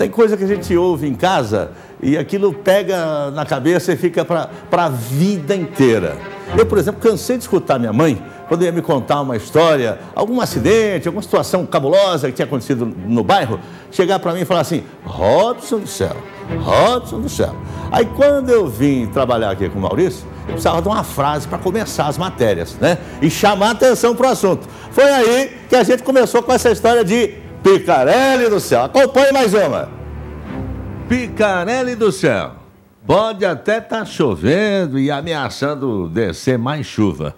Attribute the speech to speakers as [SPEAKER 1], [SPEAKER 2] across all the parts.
[SPEAKER 1] Tem coisa que a gente ouve em casa e aquilo pega na cabeça e fica para a vida inteira. Eu, por exemplo, cansei de escutar minha mãe quando ia me contar uma história, algum acidente, alguma situação cabulosa que tinha acontecido no bairro, chegar para mim e falar assim: Robson do céu, Robson do céu. Aí quando eu vim trabalhar aqui com o Maurício, eu precisava de uma frase para começar as matérias, né? E chamar atenção para o assunto. Foi aí que a gente começou com essa história de Picarelli do céu. Acompanhe mais uma. Picarelli do céu. Pode até estar tá chovendo e ameaçando descer mais chuva.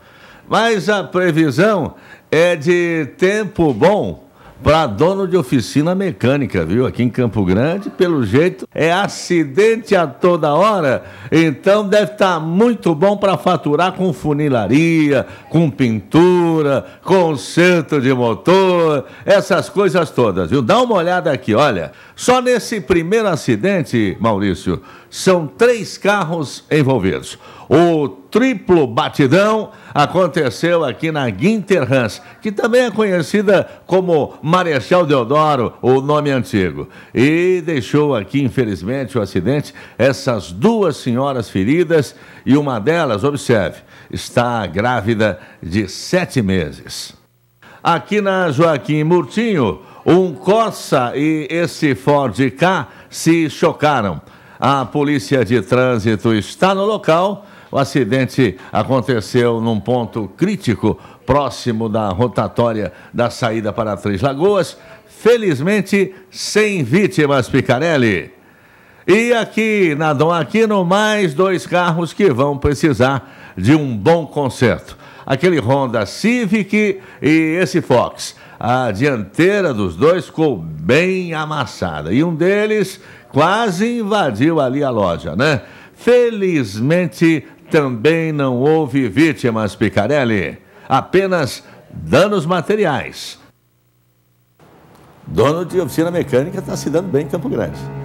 [SPEAKER 1] Mas a previsão é de tempo bom para dono de oficina mecânica, viu? Aqui em Campo Grande, pelo jeito, é acidente a toda hora. Então deve estar tá muito bom para faturar com funilaria, com pintura, conserto de motor, essas coisas todas, viu? Dá uma olhada aqui, olha. Só nesse primeiro acidente, Maurício, são três carros envolvidos. O triplo batidão aconteceu aqui na Guinterrans, que também é conhecida como Marechal Deodoro, o nome antigo. E deixou aqui, infelizmente, o acidente, essas duas senhoras feridas e uma delas, observe, está grávida de sete meses. Aqui na Joaquim Murtinho, um Corsa e esse Ford K se chocaram a polícia de trânsito está no local. O acidente aconteceu num ponto crítico próximo da rotatória da saída para Três Lagoas. Felizmente, sem vítimas, Picarelli. E aqui na Dom Aquino, mais dois carros que vão precisar de um bom conserto. Aquele Honda Civic e esse Fox a dianteira dos dois ficou bem amassada e um deles quase invadiu ali a loja, né? Felizmente também não houve vítimas, Picarelli, apenas danos materiais. Dono de oficina mecânica está se dando bem em Campo Grande.